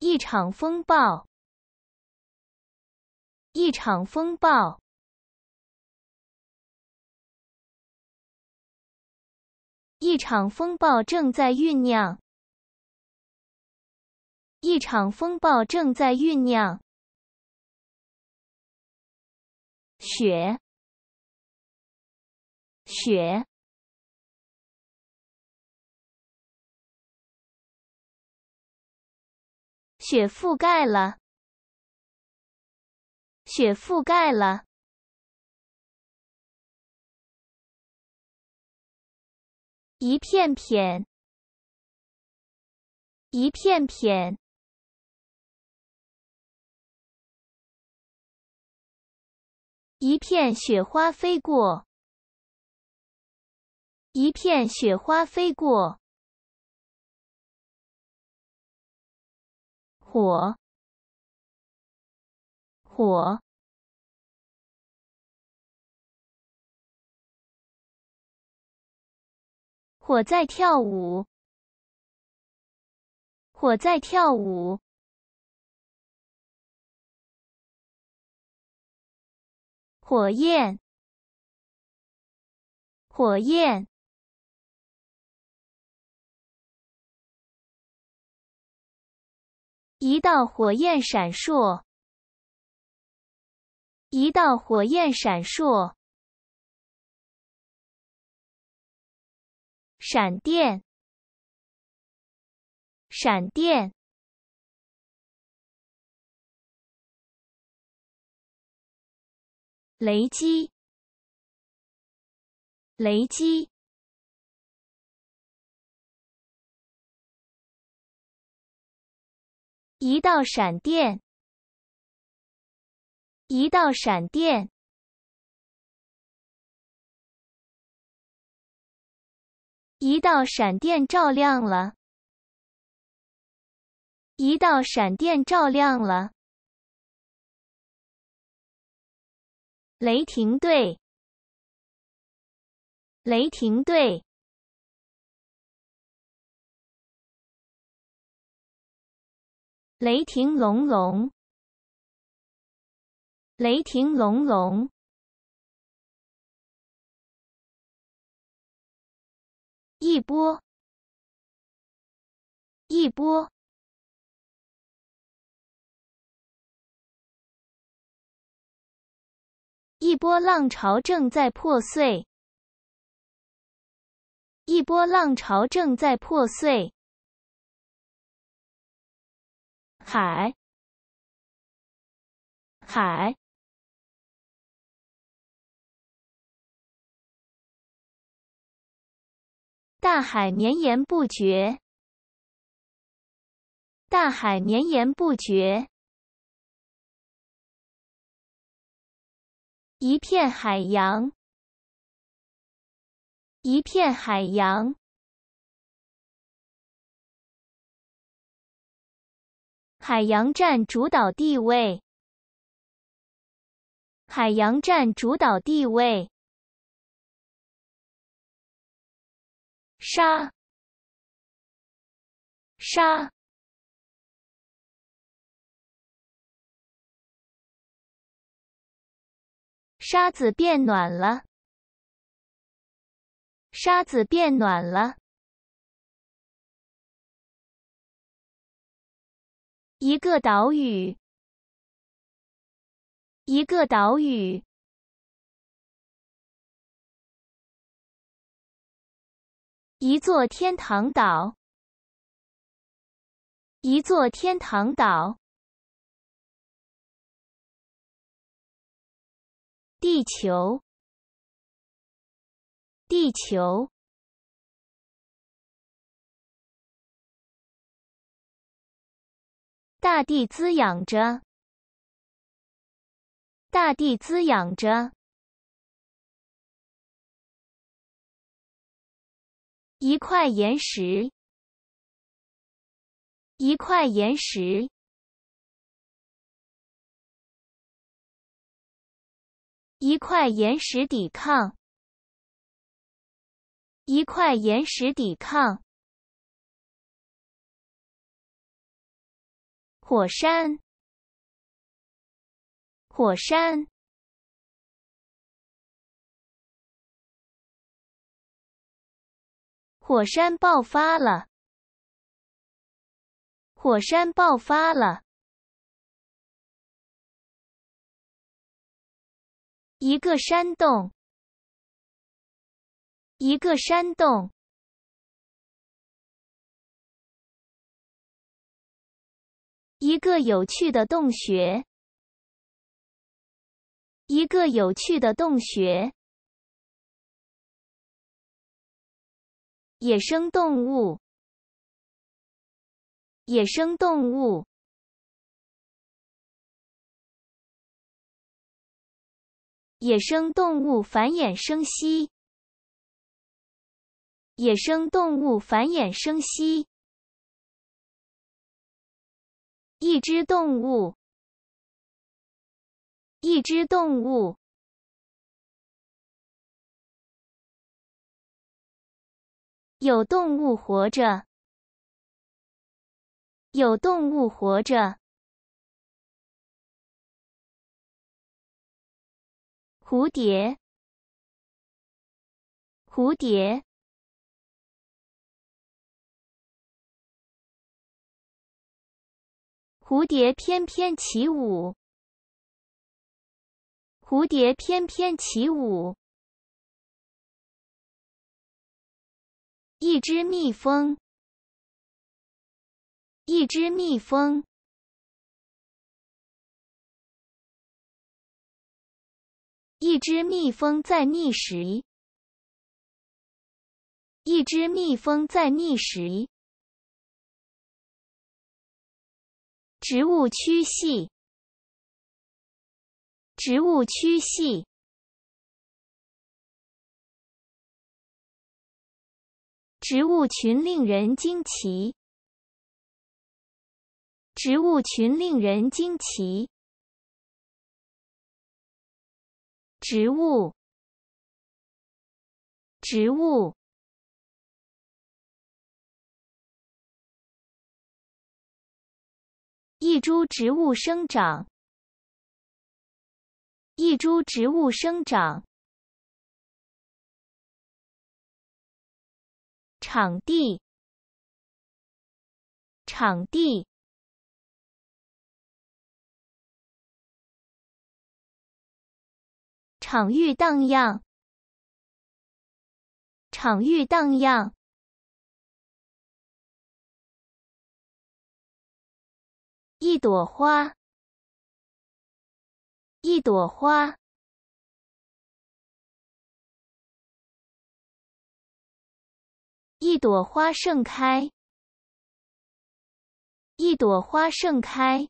一场风暴，一场风暴，一场风暴正在酝酿，一场风暴正在酝酿，雪，雪。雪覆盖了，雪覆盖了，一片片，一片片，一片雪花飞过，一片雪花飞过。火，火，火在跳舞，火在跳舞，火焰，火焰。一道火焰闪烁，一道火焰闪烁，闪电，闪电，雷击，雷击。一道闪电，一道闪电，一道闪电照亮了，一道闪电照亮了，雷霆队，雷霆队。雷霆隆隆，雷霆隆隆，一波，一波，一波浪潮正在破碎，一波浪潮正在破碎。海，海，大海绵延不绝，大海绵延不绝，一片海洋，一片海洋。海洋占主导地位。海洋占主导地位。沙，沙，沙子变暖了。沙子变暖了。一个岛屿，一个岛屿，一座天堂岛，一座天堂岛，地球，地球。大地滋养着，大地滋养着一块岩石，一块岩石，一块岩石抵抗，一块岩石抵抗。火山，火山，火山爆发了，火山爆发了，一个山洞，一个山洞。一个有趣的洞穴，一个有趣的洞穴，野生动物，野生动物，野生动物繁衍生息，野生动物繁衍生息。一只动物，一只动物，有动物活着，有动物活着，蝴蝶，蝴蝶。蝴蝶翩翩起舞，蝴蝶翩翩起舞。一只蜜蜂，一只蜜蜂，一只蜜蜂在觅食，一只蜜蜂在觅食。植物区系，植物区系，植物群令人惊奇，植物群令人惊奇，植物，植物。一株植物生长，一株植物生长。场地，场地，场域荡漾，场域荡漾。一朵花，一朵花，一朵花盛开，一朵花盛开。